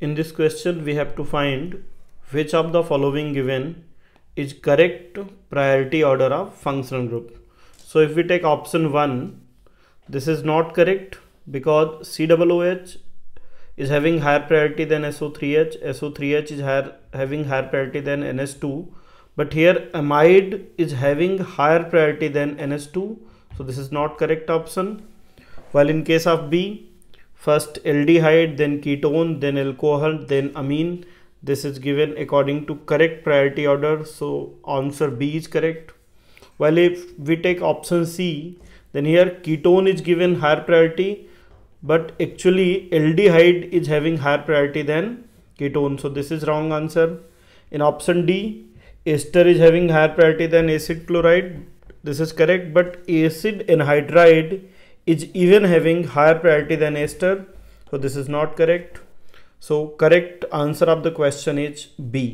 In this question, we have to find which of the following given is correct priority order of functional group. So if we take option 1, this is not correct because COOH is having higher priority than SO3H, SO3H is higher, having higher priority than NS2, but here amide is having higher priority than NS2, so this is not correct option. While in case of B, first aldehyde then ketone then alcohol then amine this is given according to correct priority order so answer b is correct while if we take option c then here ketone is given higher priority but actually aldehyde is having higher priority than ketone so this is wrong answer in option d ester is having higher priority than acid chloride this is correct but acid anhydride is even having higher priority than ester so this is not correct so correct answer of the question is b